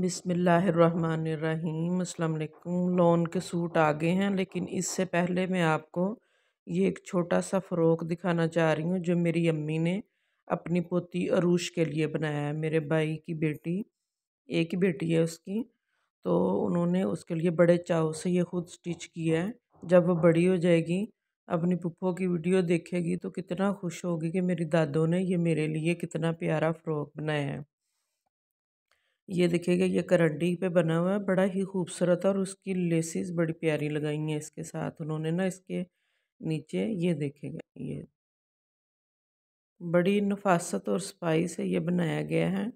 बिसमीम अल्लाम लोन के सूट आ गए हैं लेकिन इससे पहले मैं आपको ये एक छोटा सा फ़्रोक दिखाना चाह रही हूँ जो मेरी अम्मी ने अपनी पोती अरूश के लिए बनाया है मेरे भाई की बेटी एक ही बेटी है उसकी तो उन्होंने उसके लिए बड़े चाव से ये ख़ुद स्टिच किया है जब वो बड़ी हो जाएगी अपनी पुप्पो की वीडियो देखेगी तो कितना खुश होगी कि मेरी दादों ने ये मेरे लिए कितना प्यारा फ़्रॉक बनाया है ये देखिएगा ये करंडी पे बना हुआ है बड़ा ही खूबसूरत और उसकी लेसिस बड़ी प्यारी लगाई हैं इसके साथ उन्होंने ना इसके नीचे ये देखेगा ये बड़ी नफासत और सफाई से ये बनाया गया है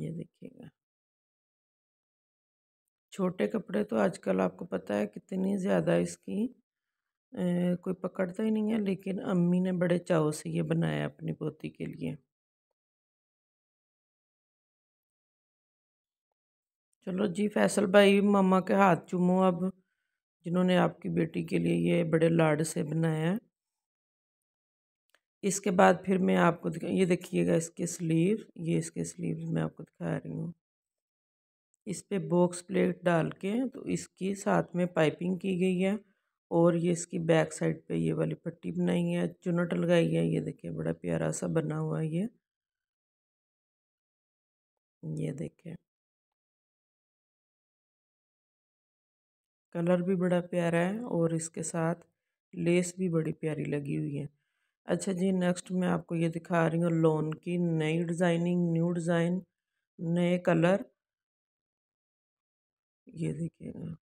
ये देखिएगा छोटे कपड़े तो आजकल आपको पता है कितनी ज़्यादा इसकी ए, कोई पकड़ता ही नहीं है लेकिन अम्मी ने बड़े चाव से ये बनाया अपनी पोती के लिए चलो जी फैसल भाई मामा के हाथ चूमो अब जिन्होंने आपकी बेटी के लिए ये बड़े लाड से बनाया है इसके बाद फिर मैं आपको दिखा ये देखिएगा इसके स्लीव ये इसके स्लीव मैं आपको दिखा रही हूँ इस पर बॉक्स प्लेट डाल के तो इसकी साथ में पाइपिंग की गई है और ये इसकी बैक साइड पे ये वाली पट्टी बनाई है चुनट लगाई है ये देखिए बड़ा प्यारा सा बना हुआ है ये ये देखें कलर भी बड़ा प्यारा है और इसके साथ लेस भी बड़ी प्यारी लगी हुई है अच्छा जी नेक्स्ट मैं आपको ये दिखा रही हूँ लोन की नई डिज़ाइनिंग न्यू डिज़ाइन नए कलर ये देखिएगा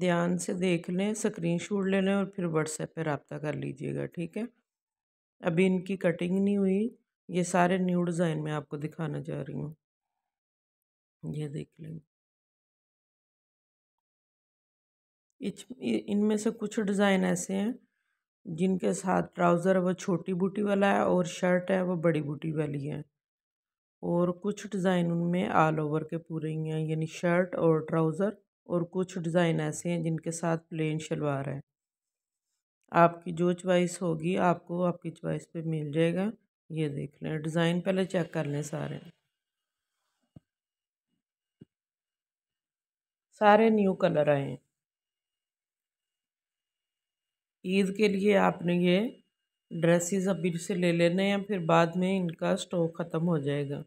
ध्यान से देख लें स्क्रीन शूट ले लें और फिर व्हाट्सएप पर रबता कर लीजिएगा ठीक है अभी इनकी कटिंग नहीं हुई ये सारे न्यू डिज़ाइन में आपको दिखाना चाह रही हूँ ये देख लें इनमें से कुछ डिज़ाइन ऐसे हैं जिनके साथ ट्राउज़र वो छोटी बूटी वाला है और शर्ट है वो बड़ी बूटी वाली है और कुछ डिज़ाइन उनमें ऑल ओवर के पूरे ही हैं यानी शर्ट और ट्राउज़र और कुछ डिज़ाइन ऐसे हैं जिनके साथ प्लेन शलवार है आपकी जो चॉइस होगी आपको आपकी चॉइस पे मिल जाएगा ये देख लें डिज़ाइन पहले चेक कर लें सारे सारे न्यू कलर आए हैं ईद के लिए आपने ये ड्रेसेस अभी से ले लेने हैं फिर बाद में इनका स्टॉक ख़त्म हो जाएगा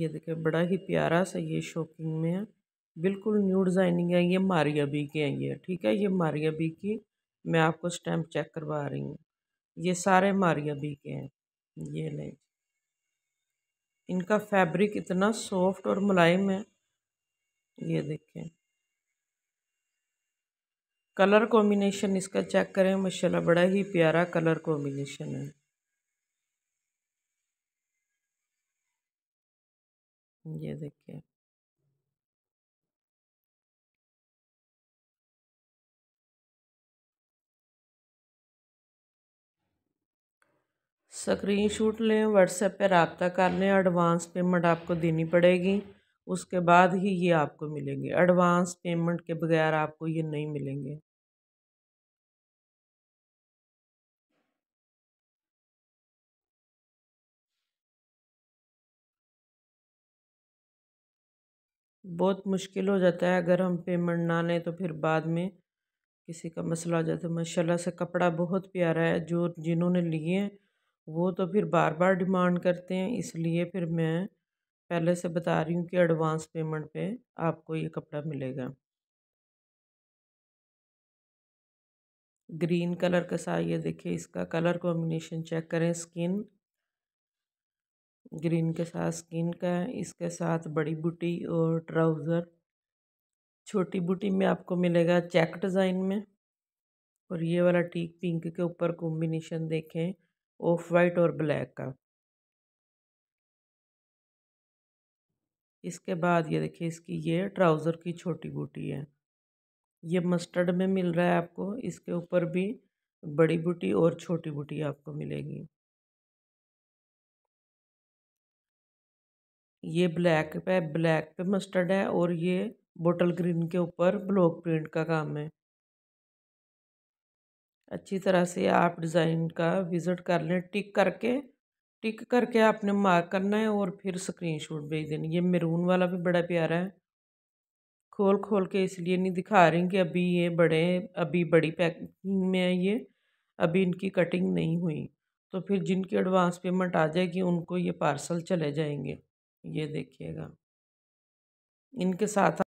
ये देखें बड़ा ही प्यारा सा ये शॉकिंग में है बिल्कुल न्यू डिज़ाइनिंग है ये मारिया बी के हैं ये ठीक है ये मारिया बी की मैं आपको स्टैम्प चेक करवा रही हूँ ये सारे मारिया बी के हैं ये ले इनका फैब्रिक इतना सॉफ्ट और मुलायम है ये देखें कलर कॉम्बिनेशन इसका चेक करें माशाल्लाह बड़ा ही प्यारा कलर कॉम्बिनेशन है ये देखिए स्क्रीन शूट लें व्हाट्सएप पर रबता कर लें एडवांस पेमेंट आपको देनी पड़ेगी उसके बाद ही ये आपको मिलेंगे एडवांस पेमेंट के बगैर आपको ये नहीं मिलेंगे बहुत मुश्किल हो जाता है अगर हम पेमेंट ना लें तो फिर बाद में किसी का मसला हो जाता है माशाल्लाह से कपड़ा बहुत प्यारा है जो जिन्होंने लिए हैं वो तो फिर बार बार डिमांड करते हैं इसलिए फिर मैं पहले से बता रही हूँ कि एडवांस पेमेंट पे आपको ये कपड़ा मिलेगा ग्रीन कलर का सा ये देखिए इसका कलर कॉम्बिनेशन चेक करें स्किन ग्रीन के साथ स्किन का है इसके साथ बड़ी बूटी और ट्राउज़र छोटी बूटी में आपको मिलेगा चेक डिज़ाइन में और ये वाला टीक पिंक के ऊपर कॉम्बिनेशन देखें ऑफ वाइट और ब्लैक का इसके बाद ये देखिए इसकी ये ट्राउज़र की छोटी बूटी है ये मस्टर्ड में मिल रहा है आपको इसके ऊपर भी बड़ी बूटी और छोटी बूटी आपको मिलेगी ये ब्लैक पे ब्लैक पे मस्टर्ड है और ये बोटल ग्रीन के ऊपर ब्लॉक प्रिंट का काम है अच्छी तरह से आप डिज़ाइन का विज़िट कर लें टिक करके टिक करके आपने मार्क करना है और फिर स्क्रीनशॉट भेज देना ये मेरून वाला भी बड़ा प्यारा है खोल खोल के इसलिए नहीं दिखा रही कि अभी ये बड़े अभी बड़ी पैकिंग में है ये अभी इनकी कटिंग नहीं हुई तो फिर जिनकी एडवांस पेमेंट आ जाएगी उनको ये पार्सल चले जाएंगे ये देखिएगा इनके साथ